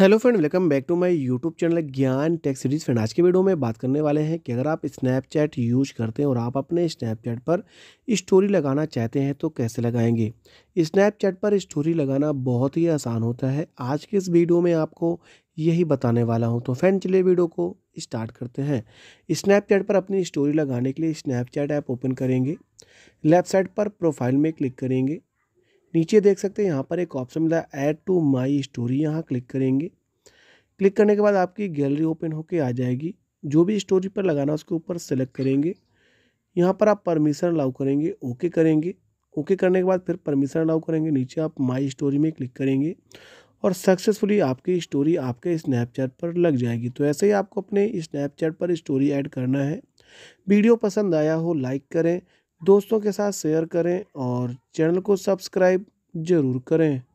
hello friend welcome back to my YouTube channel Gyan tech series friend आज के video में बात करने वाले हैं कि अगर आप स्नैपचैट यूज करते हैं और आप अपने स्नैपचैट पर स्टोरी लगाना चाहते हैं तो कैसे लगाएंगे स्नैपचैट पर स्टोरी लगाना बहुत ही आसान होता है आज के इस वीडियो में आपको यही बताने वाला हूँ तो फ्रेंड चले वीडियो को स्टार्ट करते हैं स्नैपचैट पर अपनी स्टोरी लगाने के लिए स्नैपचैट ऐप ओपन करेंगे लेफ्ट साइड पर प्रोफाइल में क्लिक करेंगे नीचे देख सकते हैं यहाँ पर एक ऑप्शन मिला ऐड टू माई स्टोरी यहाँ क्लिक करेंगे क्लिक करने के बाद आपकी गैलरी ओपन होके आ जाएगी जो भी स्टोरी पर लगाना उसके ऊपर सेलेक्ट करेंगे यहाँ पर आप परमिशन अलाउ करेंगे ओके करेंगे ओके करने के बाद फिर परमिशन अलाउ करेंगे नीचे आप माई स्टोरी में क्लिक करेंगे और सक्सेसफुली आपकी स्टोरी आपके स्नैपचैट पर लग जाएगी तो ऐसे ही आपको अपने स्नैपचैट पर स्टोरी ऐड करना है वीडियो पसंद आया हो लाइक करें दोस्तों के साथ शेयर करें और चैनल को सब्सक्राइब ज़रूर करें